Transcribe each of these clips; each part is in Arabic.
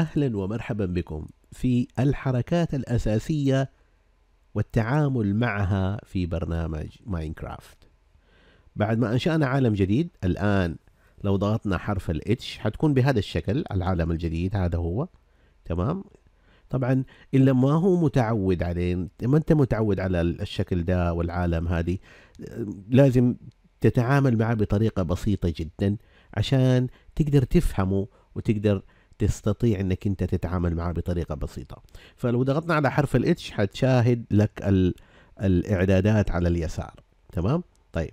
أهلا ومرحبا بكم في الحركات الأساسية والتعامل معها في برنامج ماينكرافت بعد ما أنشأنا عالم جديد الآن لو ضغطنا حرف الاتش حتكون بهذا الشكل العالم الجديد هذا هو تمام طبعا إلا ما هو متعود عليه ما أنت متعود على الشكل ده والعالم هذه لازم تتعامل معه بطريقة بسيطة جدا عشان تقدر تفهمه وتقدر تستطيع انك انت تتعامل معاه بطريقه بسيطه فلو ضغطنا على حرف الاتش حتشاهد لك ال الاعدادات على اليسار تمام طيب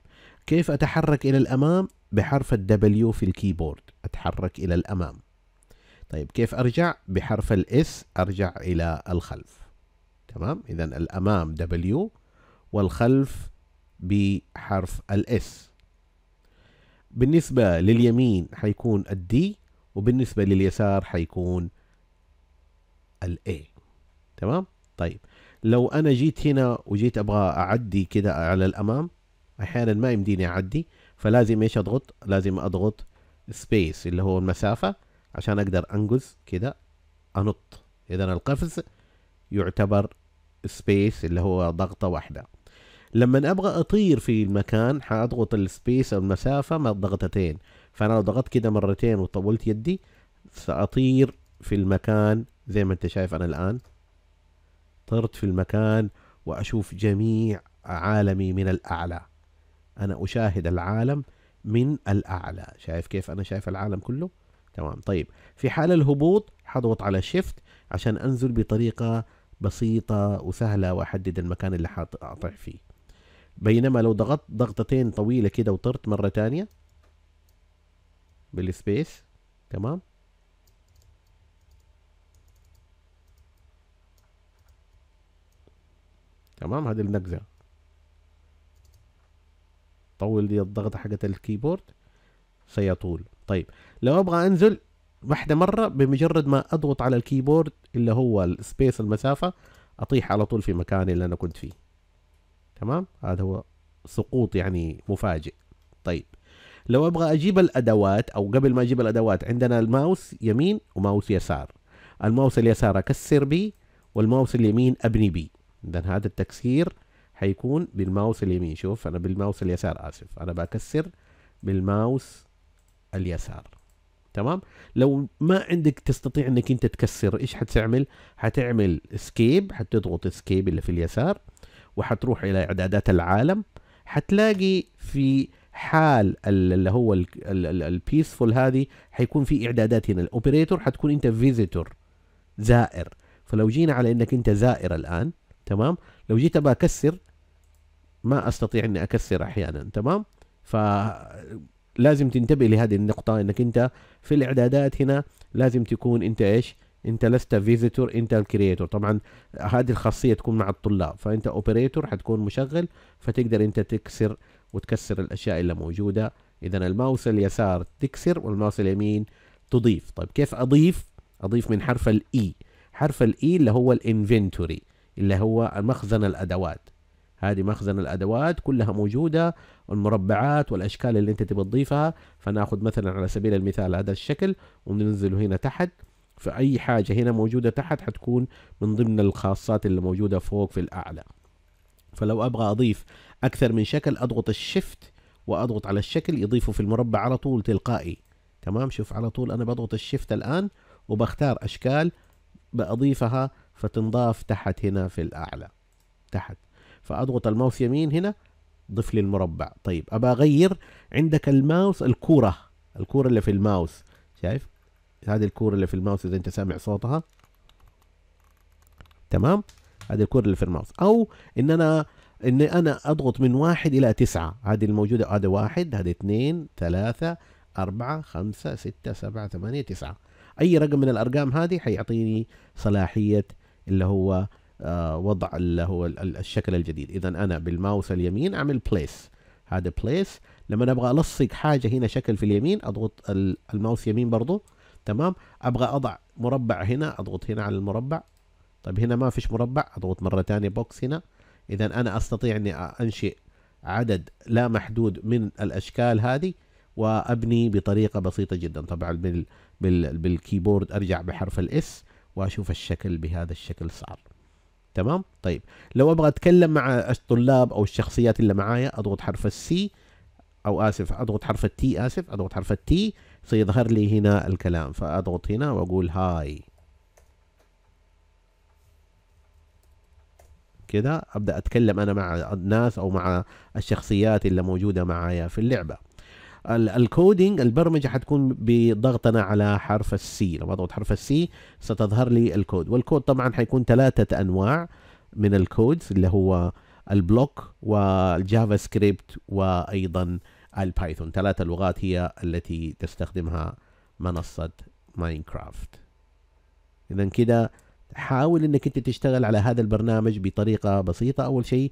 كيف اتحرك الى الامام بحرف الدبليو في الكيبورد اتحرك الى الامام طيب كيف ارجع بحرف الاس ارجع الى الخلف تمام اذا الامام دبليو والخلف بحرف الاس بالنسبه لليمين حيكون الدي وبالنسبة لليسار حيكون A تمام طيب لو انا جيت هنا وجيت ابغى اعدي كده على الامام احيانا ما يمديني اعدي فلازم ايش اضغط لازم اضغط سبيس اللي هو المسافة عشان اقدر انقز كده انط اذا القفز يعتبر سبيس اللي هو ضغطة واحدة لما ابغى اطير في المكان حاضغط السبيس او المسافة مع ضغطتين فانا لو ضغطت كده مرتين وطولت يدي ساطير في المكان زي ما انت شايف انا الان طرت في المكان واشوف جميع عالمي من الاعلى انا اشاهد العالم من الاعلى شايف كيف انا شايف العالم كله تمام طيب في حال الهبوط حضغط على شيفت عشان انزل بطريقه بسيطه وسهله واحدد المكان اللي حاطع فيه بينما لو ضغطت ضغطتين طويله كده وطرت مره تانية بالسبيس تمام تمام هذه النقزة طول دي الضغطة حقت الكيبورد سيطول طيب لو ابغى انزل واحدة مرة بمجرد ما اضغط على الكيبورد اللي هو السبيس المسافة اطيح على طول في مكاني اللي انا كنت فيه تمام هذا هو سقوط يعني مفاجئ طيب لو ابغى اجيب الادوات او قبل ما اجيب الادوات عندنا الماوس يمين وماوس يسار الماوس اليسار اكسر بي والماوس اليمين ابني بي اذا هذا التكسير حيكون بالماوس اليمين شوف انا بالماوس اليسار اسف انا بكسر بالماوس اليسار تمام لو ما عندك تستطيع انك انت تكسر ايش حتعمل حتعمل اسكيب حتضغط اسكيب اللي في اليسار وحتروح الى اعدادات العالم حتلاقي في حال اللي هو البيسفول هذه حيكون في اعدادات هنا الاوبريتور حتكون انت فيزيتور زائر فلو جينا على انك انت زائر الان تمام لو جيت ابغى اكسر ما استطيع اني اكسر احيانا تمام فلازم تنتبه لهذه النقطه انك انت في الاعدادات هنا لازم تكون انت ايش انت لست فيزيتور انت الكرييتور طبعا هذه الخاصيه تكون مع الطلاب فانت اوبريتور حتكون مشغل فتقدر انت تكسر وتكسر الاشياء اللي موجوده اذا الماوس اليسار تكسر والماوس اليمين تضيف طيب كيف اضيف اضيف من حرف الاي e. حرف الاي e اللي هو الانفنتوري اللي هو مخزن الادوات هذه مخزن الادوات كلها موجوده المربعات والاشكال اللي انت تبغى تضيفها فناخذ مثلا على سبيل المثال هذا الشكل وننزله هنا تحت فاي حاجه هنا موجوده تحت حتكون من ضمن الخاصات اللي موجوده فوق في الاعلى فلو ابغى اضيف اكثر من شكل اضغط الشيفت واضغط على الشكل يضيفه في المربع على طول تلقائي تمام شوف على طول انا بضغط الشيفت الان وبختار اشكال بأضيفها فتنضاف تحت هنا في الأعلى تحت فأضغط الماوس يمين هنا ضف لي المربع طيب أبى أغير عندك الماوس الكورة الكورة اللي في الماوس شايف هذه الكورة اللي في الماوس إذا أنت سامع صوتها تمام هذه الكور اللي في الماوس او ان انا ان انا اضغط من واحد الى تسعه هذه الموجوده هذا واحد هذا اثنين ثلاثه أربعة خمسة ستة سبعة ثمانية تسعة أي رقم من الأرقام هذه حيعطيني صلاحية اللي هو آه، وضع اللي هو الشكل الجديد إذا أنا بالماوس اليمين أعمل بليس هذا بليس لما أبغى ألصق حاجة هنا شكل في اليمين أضغط الماوس يمين برضو تمام أبغى أضع مربع هنا أضغط هنا على المربع طيب هنا ما فيش مربع اضغط مره ثانيه بوكس هنا اذا انا استطيع اني انشئ عدد لا محدود من الاشكال هذه وابني بطريقه بسيطه جدا طبعا بال بال بالكيبورد ارجع بحرف الاس واشوف الشكل بهذا الشكل صار تمام طيب لو ابغى اتكلم مع الطلاب او الشخصيات اللي معايا اضغط حرف السي او اسف اضغط حرف التي اسف اضغط حرف التي سيظهر لي هنا الكلام فاضغط هنا واقول هاي كده ابدا اتكلم انا مع الناس او مع الشخصيات اللي موجوده معايا في اللعبه الكودينج البرمجه حتكون بضغطنا على حرف السي لما اضغط حرف السي ستظهر لي الكود والكود طبعا حيكون ثلاثه انواع من الكودز اللي هو البلوك والجافا سكريبت وايضا البايثون ثلاثه لغات هي التي تستخدمها منصه ماينكرافت اذا كده حاول انك انت تشتغل على هذا البرنامج بطريقه بسيطه اول شيء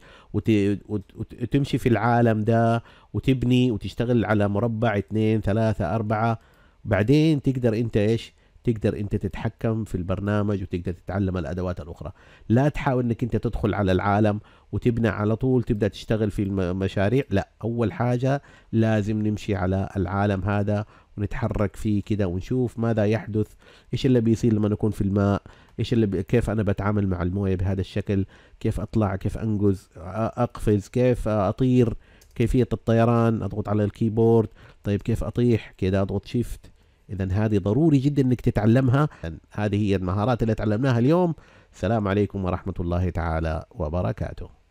وتمشي في العالم ده وتبني وتشتغل على مربع اثنين ثلاثه اربعه بعدين تقدر انت ايش؟ تقدر انت تتحكم في البرنامج وتقدر تتعلم الادوات الاخرى لا تحاول انك انت تدخل على العالم وتبنى على طول تبدا تشتغل في المشاريع لا اول حاجه لازم نمشي على العالم هذا ونتحرك فيه كده ونشوف ماذا يحدث ايش اللي بيصير لما نكون في الماء ايش اللي ب... كيف انا بتعامل مع المويه بهذا الشكل كيف اطلع كيف انقز اقفز كيف اطير كيفيه الطيران اضغط على الكيبورد طيب كيف اطيح كذا اضغط شيفت اذا هذه ضروري جدا انك تتعلمها هذه هي المهارات اللي تعلمناها اليوم السلام عليكم ورحمه الله تعالى وبركاته